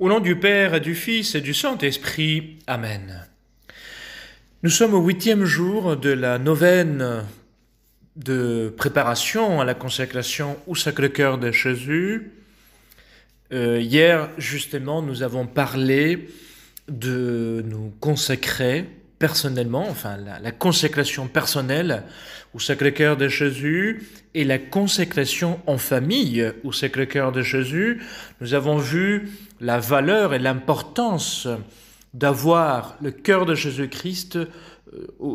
Au nom du Père et du Fils et du Saint-Esprit. Amen. Nous sommes au huitième jour de la novène de préparation à la consécration au Sacré-Cœur de Jésus. Euh, hier, justement, nous avons parlé de nous consacrer personnellement, enfin la, la consécration personnelle au Sacré-Cœur de Jésus et la consécration en famille au Sacré-Cœur de Jésus. Nous avons vu la valeur et l'importance d'avoir le cœur de Jésus-Christ euh,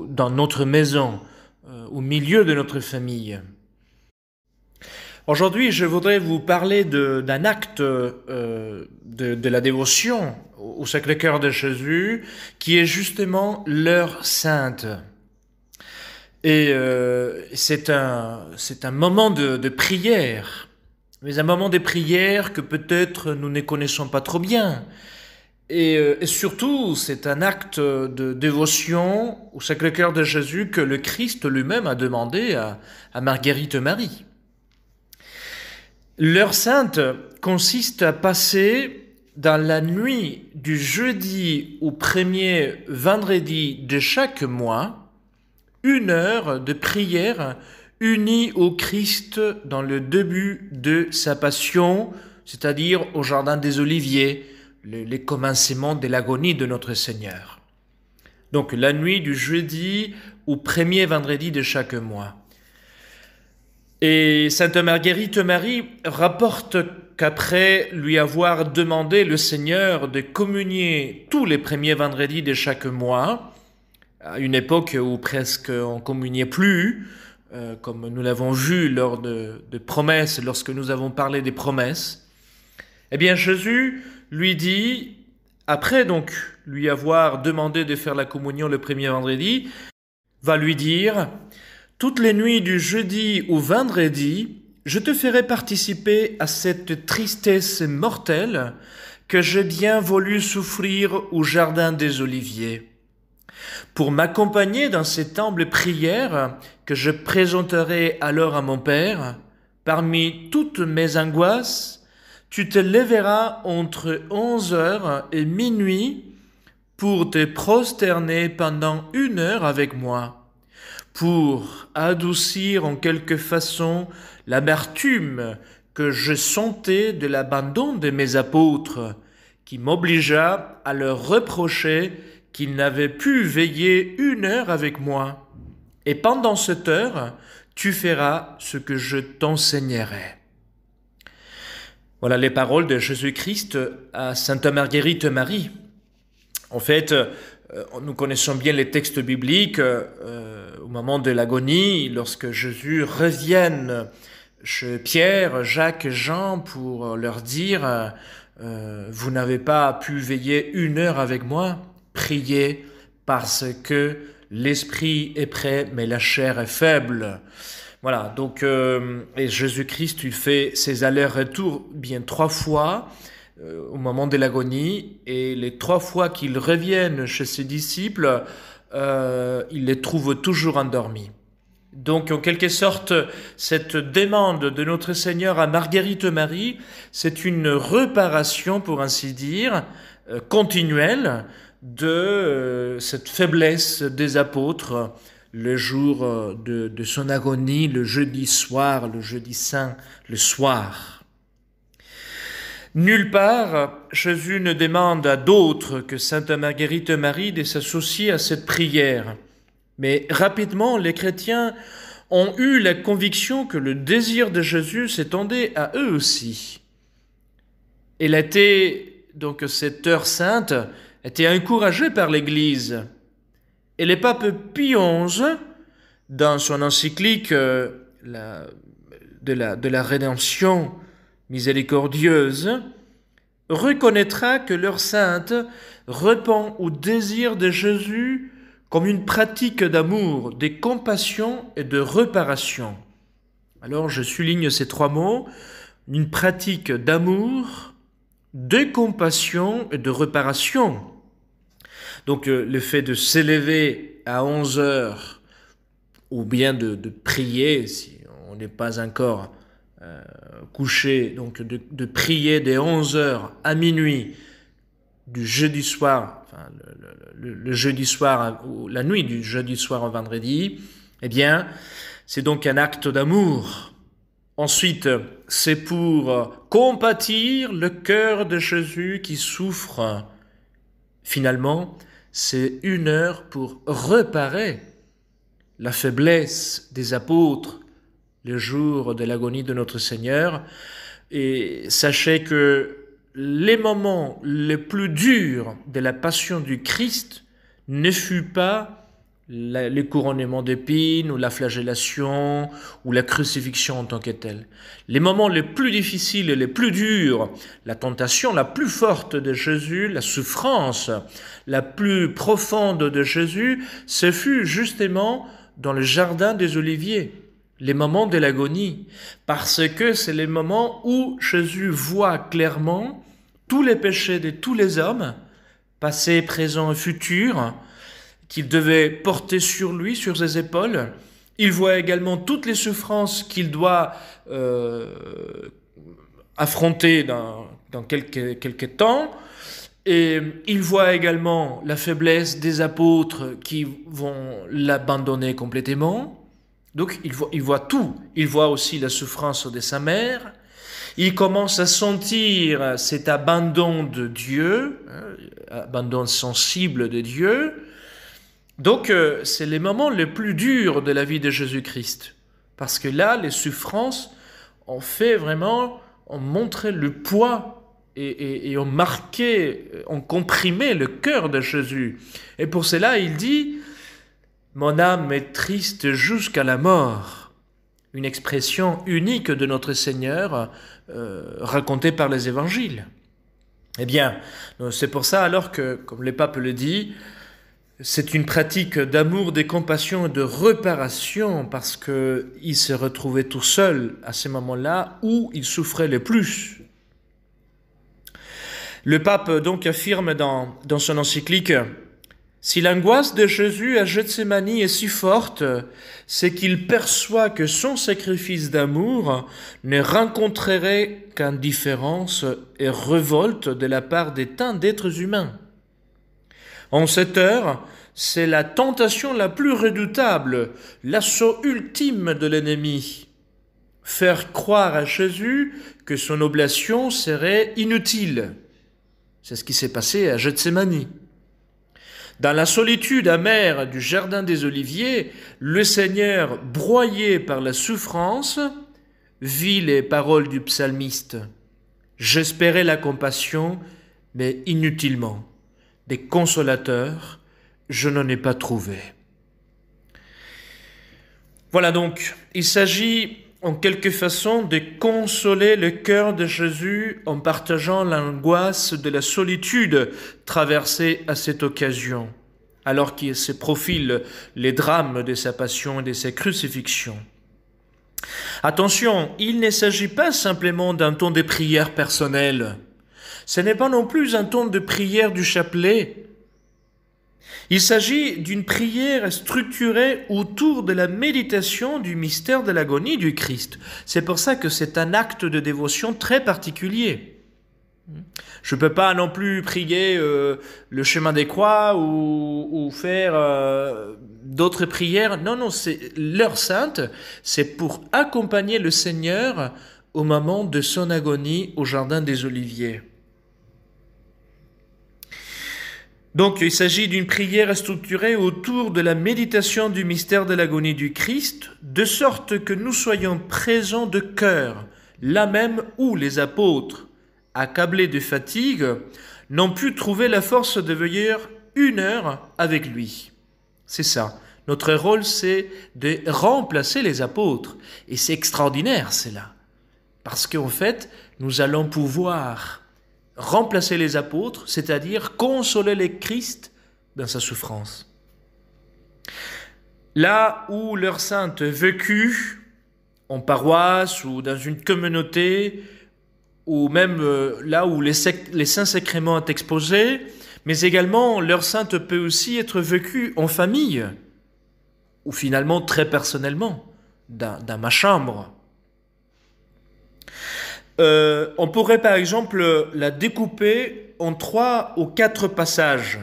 dans notre maison, euh, au milieu de notre famille. Aujourd'hui, je voudrais vous parler d'un acte euh, de, la dévotion au Sacré-Cœur de Jésus, qui est justement l'heure sainte. Et c'est un, un moment de prière mais un moment des prières que peut-être nous ne connaissons pas trop bien. Euh, et, surtout, c'est un acte de dévotion au Sacré-Cœur de Jésus que le Christ lui-même a demandé à, à Marguerite Marie. L'heure sainte consiste à passer dans la nuit du jeudi au premier vendredi de chaque mois une heure de prière unis au Christ dans le début de sa passion, c'est-à-dire au Jardin des Oliviers, les, commencements de l'agonie de notre Seigneur. Donc la nuit du jeudi au premier vendredi de chaque mois. Et Sainte Marguerite Marie rapporte qu'après lui avoir demandé le Seigneur de communier tous les premiers vendredis de chaque mois, à une époque où presque on communiait plus, euh, comme nous l'avons vu lors de, promesses, lorsque nous avons parlé des promesses, eh bien Jésus lui dit, après donc lui avoir demandé de faire la communion le premier vendredi, va lui dire, toutes les nuits du jeudi au vendredi, je te ferai participer à cette tristesse mortelle que j'ai bien voulu souffrir au Jardin des Oliviers. Pour m'accompagner dans ces humble prière que je présenterai alors à mon Père, parmi toutes mes angoisses, tu te lèveras entre onze heures et minuit pour te prosterner pendant une heure avec moi, pour adoucir en quelque façon l'amertume que je sentais de l'abandon de mes apôtres, qui m'obligea à leur reprocher qu'il n'avait pu veiller une heure avec moi. Et pendant cette heure, tu feras ce que je t'enseignerai. Voilà les paroles de Jésus-Christ à Sainte Marguerite Marie. En fait, euh, nous connaissons bien les textes bibliques euh, au moment de l'agonie, lorsque Jésus revient chez Pierre, Jacques, Jean pour leur dire euh, Vous n'avez pas pu veiller une heure avec moi prier parce que l'esprit est prêt, mais la chair est faible. Voilà, donc euh, Jésus-Christ, il fait ses allers-retours bien trois fois euh, au moment de l'agonie, et les trois fois qu'il revienne chez ses disciples, euh, il les trouve toujours endormis. Donc en quelque sorte, cette demande de notre Seigneur à Marguerite Marie, c'est une réparation, pour ainsi dire, continuelle de euh, cette faiblesse des apôtres le jour euh, de, son agonie, le jeudi soir, le jeudi saint, le soir. Nulle part, Jésus ne demande à d'autres que Sainte Marguerite Marie de s'associer à cette prière. Mais rapidement, les chrétiens ont eu la conviction que le désir de Jésus s'étendait à eux aussi. Elle était donc cette heure sainte, était encouragé par l'Église. Et le pape Pie XI, dans son encyclique euh, de, la, de la rédemption miséricordieuse, reconnaîtra que leur sainte répond au désir de Jésus comme une pratique d'amour, de compassion et de réparation. Alors je souligne ces trois mots, une pratique d'amour, de compassion et de réparation. Donc euh, le fait de s'élever à 11 heures ou bien de, prier, si on n'est pas encore euh, couché, donc de, prier des 11 heures à minuit du jeudi soir, enfin, le jeudi soir, ou la nuit du jeudi soir au vendredi, eh bien, c'est donc un acte d'amour Ensuite, c'est pour compatir le cœur de Jésus qui souffre. Finalement, c'est une heure pour reparer la faiblesse des apôtres le jour de l'agonie de notre Seigneur. Et sachez que les moments les plus durs de la passion du Christ ne fut pas les couronnements d'épines ou la flagellation ou la crucifixion en tant que telle. Les moments les plus difficiles et les plus durs, la tentation la plus forte de Jésus, la souffrance la plus profonde de Jésus, ce fut justement dans le jardin des Oliviers, les moments de l'agonie, parce que c'est les moments où Jésus voit clairement tous les péchés de tous les hommes, passés, présents et futurs, qu'il devait porter sur lui, sur ses épaules. Il voit également toutes les souffrances qu'il doit euh, affronter dans, dans quelques, quelques temps. Et il voit également la faiblesse des apôtres qui vont l'abandonner complètement. Donc il voit, il voit tout. Il voit aussi la souffrance de sa mère. Il commence à sentir cet abandon de Dieu, hein, abandon sensible de Dieu. Donc, euh, c'est les moments les plus durs de la vie de Jésus-Christ. Parce que là, les souffrances ont fait vraiment, ont montré le poids et, ont marqué, euh, ont comprimé le cœur de Jésus. Et pour cela, il dit, Mon âme est triste jusqu'à la mort. Une expression unique de notre Seigneur euh, racontée par les évangiles. Eh bien, c'est pour ça alors que, comme le pape le dit, c'est une pratique d'amour, de compassion et de réparation parce qu'il se retrouvait tout seul à ces moments-là où il souffrait le plus. Le pape donc affirme dans, dans son encyclique Si l'angoisse de Jésus à Gethsemane est si forte, c'est qu'il perçoit que son sacrifice d'amour ne rencontrerait qu'indifférence et révolte de la part des tant d'êtres humains. En cette heure, c'est la tentation la plus redoutable, l'assaut ultime de l'ennemi. Faire croire à Jésus que son oblation serait inutile. C'est ce qui s'est passé à Gethsemane. Dans la solitude amère du Jardin des Oliviers, le Seigneur, broyé par la souffrance, vit les paroles du psalmiste. J'espérais la compassion, mais inutilement des consolateurs, je n'en ai pas trouvé. Voilà donc, il s'agit en quelque façon de consoler le cœur de Jésus en partageant l'angoisse de la solitude traversée à cette occasion, alors qu'il se profile les drames de sa passion et de sa crucifixion. Attention, il ne s'agit pas simplement d'un ton de prière personnelle, ce n'est pas non plus un ton de prière du chapelet. Il s'agit d'une prière structurée autour de la méditation du mystère de l'agonie du Christ. C'est pour ça que c'est un acte de dévotion très particulier. Je ne peux pas non plus prier euh, le chemin des croix ou, faire euh, d'autres prières. Non, non, c'est l'heure sainte, c'est pour accompagner le Seigneur au moment de son agonie au Jardin des Oliviers. Donc il s'agit d'une prière structurée autour de la méditation du mystère de l'agonie du Christ, de sorte que nous soyons présents de cœur, là même où les apôtres, accablés de fatigue, n'ont pu trouver la force de veiller une heure avec lui. C'est ça. Notre rôle, c'est de remplacer les apôtres. Et c'est extraordinaire, cela. Parce qu'en fait, nous allons pouvoir remplacer les apôtres, c'est-à-dire consoler les Christ dans sa souffrance. Là où leur sainte vécue, en paroisse ou dans une communauté, ou même euh, là où les, saints sacrements sont exposés, mais également leur sainte peut aussi être vécue en famille, ou finalement très personnellement, dans ma chambre, euh, on pourrait par exemple la découper en trois ou quatre passages,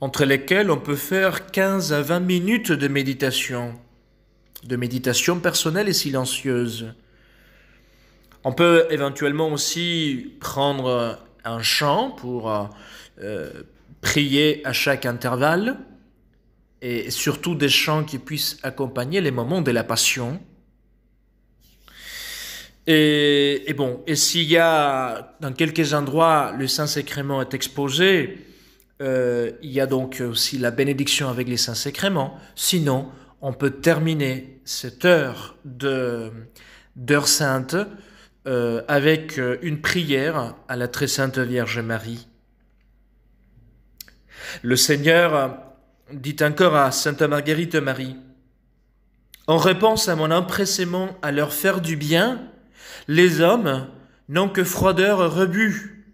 entre lesquels on peut faire 15 à 20 minutes de méditation, de méditation personnelle et silencieuse. On peut éventuellement aussi prendre un chant pour euh, prier à chaque intervalle, et surtout des chants qui puissent accompagner les moments de la passion. Et, bon, et s'il y a dans quelques endroits le Saint-Sacrement est exposé, euh, il y a donc aussi la bénédiction avec les saint sacrements Sinon, on peut terminer cette heure de d'heure sainte euh, avec euh, une prière à la très sainte Vierge Marie. Le Seigneur dit encore à Sainte Marguerite Marie, En réponse à mon empressement à leur faire du bien, les hommes n'ont que froideur rebut.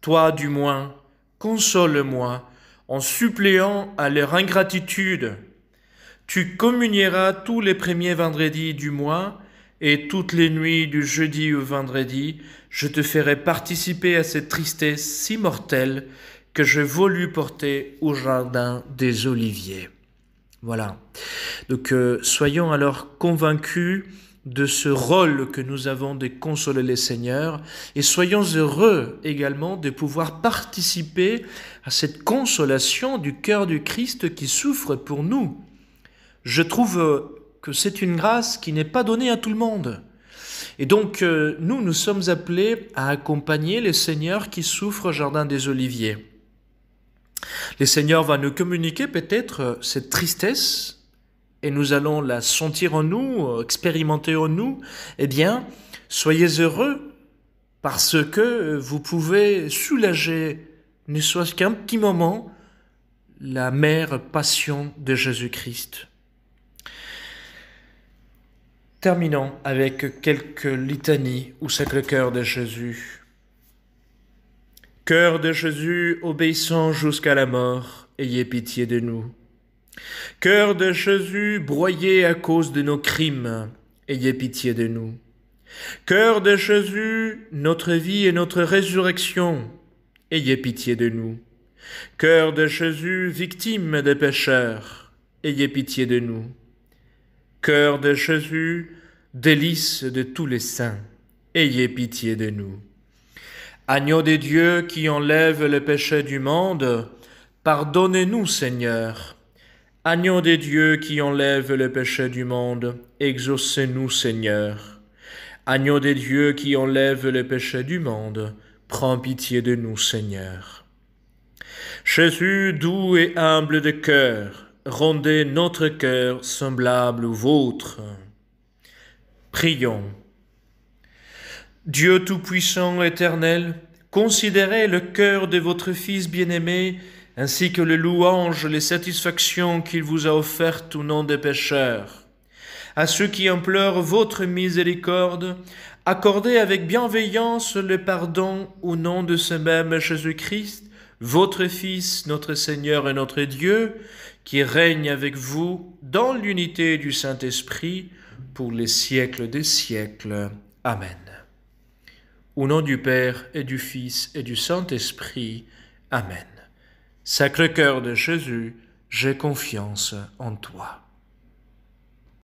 Toi, du moins, console-moi en suppléant à leur ingratitude. Tu communieras tous les premiers vendredis du mois et toutes les nuits du jeudi au vendredi, je te ferai participer à cette tristesse si mortelle que je voulus porter au jardin des oliviers. Voilà. Donc euh, soyons alors convaincus de ce rôle que nous avons de consoler les seigneurs et soyons heureux également de pouvoir participer à cette consolation du cœur du Christ qui souffre pour nous. Je trouve que c'est une grâce qui n'est pas donnée à tout le monde. Et donc euh, nous, nous sommes appelés à accompagner les seigneurs qui souffrent au Jardin des Oliviers. Les seigneurs vont nous communiquer peut-être cette tristesse, et nous allons la sentir en nous, expérimenter en nous, eh bien, soyez heureux parce que vous pouvez soulager, ne soit-ce qu'un petit moment, la mère passion de Jésus-Christ. Terminons avec quelques litanies au le cœur de Jésus. Cœur de Jésus, obéissant jusqu'à la mort, ayez pitié de nous. Cœur de Jésus, broyé à cause de nos crimes, ayez pitié de nous. Cœur de Jésus, notre vie et notre résurrection, ayez pitié de nous. Cœur de Jésus, victime des pécheurs, ayez pitié de nous. Cœur de Jésus, délice de tous les saints, ayez pitié de nous. Agneau des dieux qui enlève le péché du monde, pardonnez-nous Seigneur. Agneau des dieux qui enlève le péché du monde, exaucez-nous Seigneur. Agneau des dieux qui enlève le péché du monde, prends pitié de nous Seigneur. Jésus doux et humble de cœur, rendez notre cœur semblable au vôtre. Prions. Dieu Tout-Puissant, éternel, considérez le cœur de votre Fils bien-aimé ainsi que les louanges, les satisfactions qu'il vous a offertes au nom des pécheurs. À ceux qui implorent votre miséricorde, accordez avec bienveillance le pardon au nom de ce même Jésus-Christ, votre Fils, notre Seigneur et notre Dieu, qui règne avec vous dans l'unité du Saint-Esprit pour les siècles des siècles. Amen. Au nom du Père et du Fils et du Saint-Esprit. Amen. Sacré cœur de Jésus, j'ai confiance en toi.